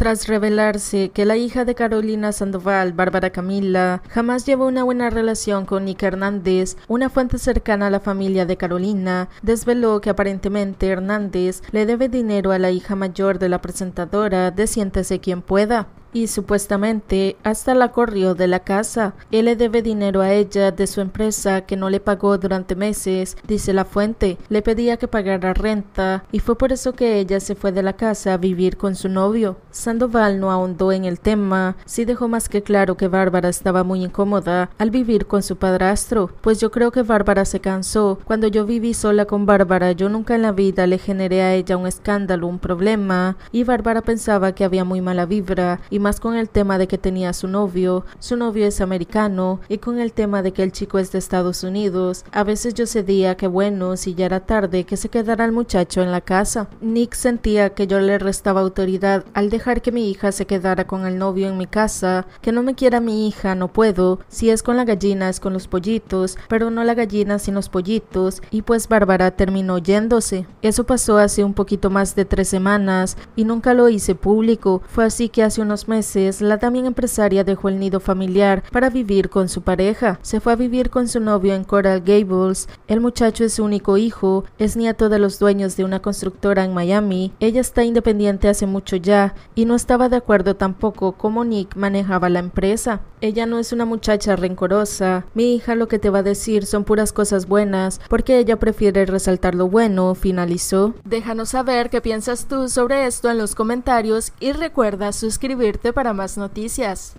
Tras revelarse que la hija de Carolina Sandoval, Bárbara Camila, jamás llevó una buena relación con Nick Hernández, una fuente cercana a la familia de Carolina desveló que aparentemente Hernández le debe dinero a la hija mayor de la presentadora de Siéntese quien pueda y supuestamente hasta la corrió de la casa. Él le debe dinero a ella de su empresa que no le pagó durante meses, dice la fuente. Le pedía que pagara renta y fue por eso que ella se fue de la casa a vivir con su novio. Sandoval no ahondó en el tema, sí dejó más que claro que Bárbara estaba muy incómoda al vivir con su padrastro, pues yo creo que Bárbara se cansó. Cuando yo viví sola con Bárbara, yo nunca en la vida le generé a ella un escándalo, un problema, y Bárbara pensaba que había muy mala vibra y más con el tema de que tenía su novio, su novio es americano y con el tema de que el chico es de Estados Unidos, a veces yo cedía que bueno, si ya era tarde, que se quedara el muchacho en la casa. Nick sentía que yo le restaba autoridad al dejar que mi hija se quedara con el novio en mi casa, que no me quiera mi hija, no puedo, si es con la gallina es con los pollitos, pero no la gallina sin los pollitos, y pues Bárbara terminó yéndose. Eso pasó hace un poquito más de tres semanas y nunca lo hice público, fue así que hace unos meses, la también empresaria dejó el nido familiar para vivir con su pareja. Se fue a vivir con su novio en Coral Gables. El muchacho es su único hijo, es nieto de los dueños de una constructora en Miami. Ella está independiente hace mucho ya y no estaba de acuerdo tampoco cómo Nick manejaba la empresa. Ella no es una muchacha rencorosa. Mi hija lo que te va a decir son puras cosas buenas, porque ella prefiere resaltar lo bueno, finalizó. Déjanos saber qué piensas tú sobre esto en los comentarios y recuerda suscribirte para más noticias.